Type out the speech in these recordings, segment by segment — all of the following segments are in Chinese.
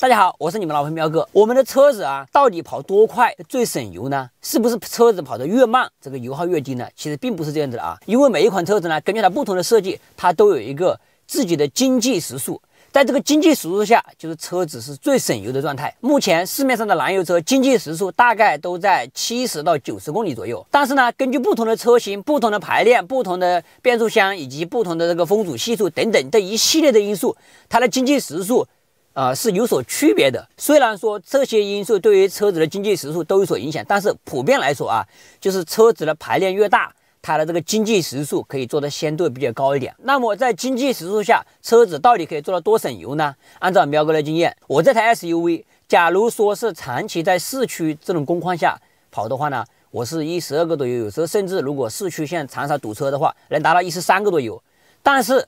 大家好，我是你们老朋友喵哥。我们的车子啊，到底跑多快最省油呢？是不是车子跑得越慢，这个油耗越低呢？其实并不是这样子的啊，因为每一款车子呢，根据它不同的设计，它都有一个自己的经济时速。在这个经济时速下，就是车子是最省油的状态。目前市面上的燃油车经济时速大概都在七十到九十公里左右。但是呢，根据不同的车型、不同的排量、不同的变速箱以及不同的这个风阻系数等等这一系列的因素，它的经济时速。呃，是有所区别的。虽然说这些因素对于车子的经济时速都有所影响，但是普遍来说啊，就是车子的排量越大，它的这个经济时速可以做的相对比较高一点。那么在经济时速下，车子到底可以做到多省油呢？按照喵哥的经验，我这台 SUV，假如说是长期在市区这种工况下跑的话呢，我是一十二个多油，有时候甚至如果市区像长沙堵车的话，能达到一十三个多油。但是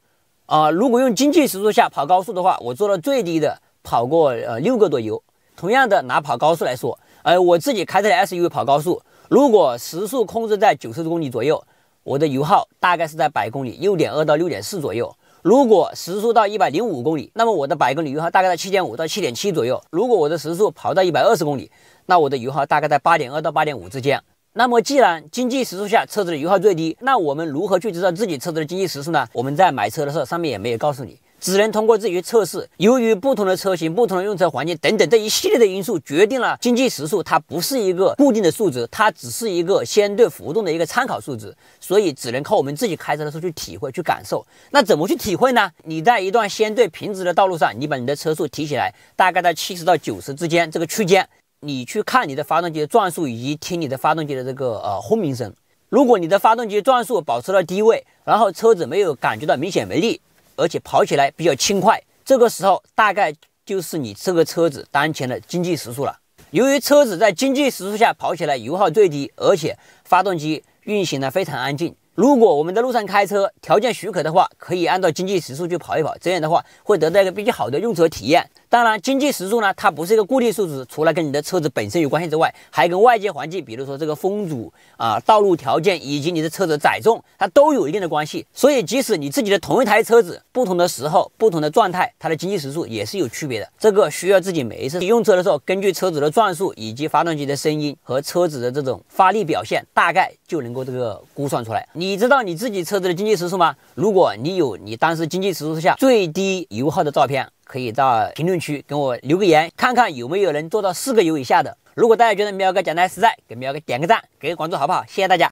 啊，如果用经济时速下跑高速的话，我做到最低的跑过呃六个多油。同样的拿跑高速来说，呃，我自己开的 SUV 跑高速，如果时速控制在九十公里左右，我的油耗大概是在百公里六点二到六点四左右。如果时速到一百零五公里，那么我的百公里油耗大概在七点五到七点七左右。如果我的时速跑到一百二十公里，那我的油耗大概在八点二到八点五之间。那么，既然经济时速下车子的油耗最低，那我们如何去知道自己车子的经济时速呢？我们在买车的时候，上面也没有告诉你，只能通过自己测试。由于不同的车型、不同的用车环境等等这一系列的因素，决定了经济时速它不是一个固定的数值，它只是一个相对浮动的一个参考数值，所以只能靠我们自己开车的时候去体会、去感受。那怎么去体会呢？你在一段相对平直的道路上，你把你的车速提起来，大概在七十到九十之间这个区间。你去看你的发动机转速，以及听你的发动机的这个呃轰鸣声。如果你的发动机转速保持到低位，然后车子没有感觉到明显没力，而且跑起来比较轻快，这个时候大概就是你这个车子当前的经济时速了。由于车子在经济时速下跑起来油耗最低，而且发动机运行的非常安静。如果我们在路上开车，条件许可的话，可以按照经济时速去跑一跑。这样的话，会得到一个比较好的用车体验。当然，经济时速呢，它不是一个固定数值，除了跟你的车子本身有关系之外，还跟外界环境，比如说这个风阻啊、道路条件以及你的车子载重，它都有一定的关系。所以，即使你自己的同一台车子，不同的时候、不同的状态，它的经济时速也是有区别的。这个需要自己每一次用车的时候，根据车子的转速以及发动机的声音和车子的这种发力表现，大概。就能够这个估算出来。你知道你自己车子的经济时速吗？如果你有你当时经济时速下最低油耗的照片，可以在评论区给我留个言，看看有没有能做到四个油以下的。如果大家觉得喵哥讲还实在，给喵哥点个赞，给个关注，好不好？谢谢大家。